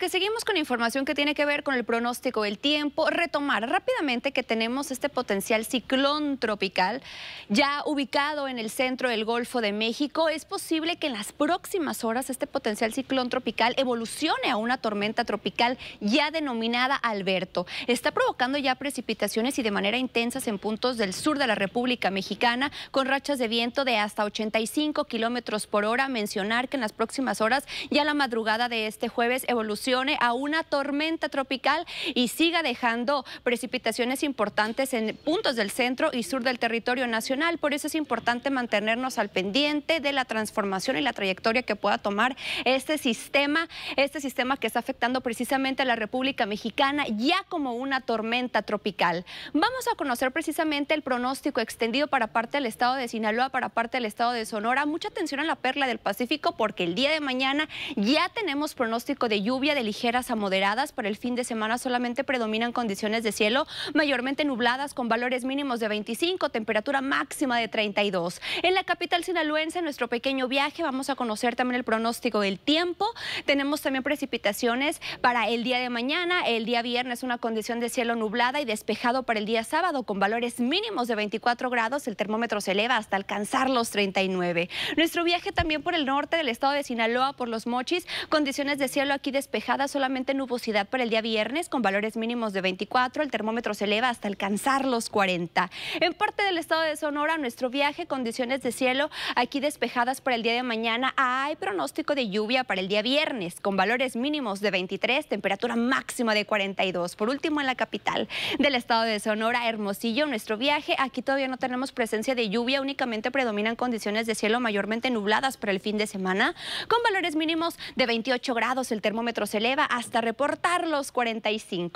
porque seguimos con información que tiene que ver con el pronóstico del tiempo. Retomar rápidamente que tenemos este potencial ciclón tropical ya ubicado en el centro del Golfo de México. Es posible que en las próximas horas este potencial ciclón tropical evolucione a una tormenta tropical ya denominada Alberto. Está provocando ya precipitaciones y de manera intensas en puntos del sur de la República Mexicana con rachas de viento de hasta 85 kilómetros por hora. Mencionar que en las próximas horas, ya la madrugada de este jueves, evoluciona a una tormenta tropical y siga dejando precipitaciones importantes en puntos del centro y sur del territorio nacional. Por eso es importante mantenernos al pendiente de la transformación y la trayectoria que pueda tomar este sistema, este sistema que está afectando precisamente a la República Mexicana ya como una tormenta tropical. Vamos a conocer precisamente el pronóstico extendido para parte del estado de Sinaloa, para parte del estado de Sonora. Mucha atención a la perla del Pacífico porque el día de mañana ya tenemos pronóstico de lluvia ligeras a moderadas. Para el fin de semana solamente predominan condiciones de cielo mayormente nubladas con valores mínimos de 25, temperatura máxima de 32. En la capital sinaloense, en nuestro pequeño viaje, vamos a conocer también el pronóstico del tiempo. Tenemos también precipitaciones para el día de mañana, el día viernes una condición de cielo nublada y despejado para el día sábado con valores mínimos de 24 grados. El termómetro se eleva hasta alcanzar los 39. Nuestro viaje también por el norte del estado de Sinaloa, por los Mochis, condiciones de cielo aquí despejadas solamente nubosidad para el día viernes con valores mínimos de 24, el termómetro se eleva hasta alcanzar los 40. En parte del estado de Sonora, nuestro viaje, condiciones de cielo aquí despejadas para el día de mañana, hay pronóstico de lluvia para el día viernes con valores mínimos de 23, temperatura máxima de 42. Por último, en la capital del estado de Sonora, Hermosillo, nuestro viaje, aquí todavía no tenemos presencia de lluvia, únicamente predominan condiciones de cielo mayormente nubladas para el fin de semana con valores mínimos de 28 grados, el termómetro se eleva hasta reportar los 45.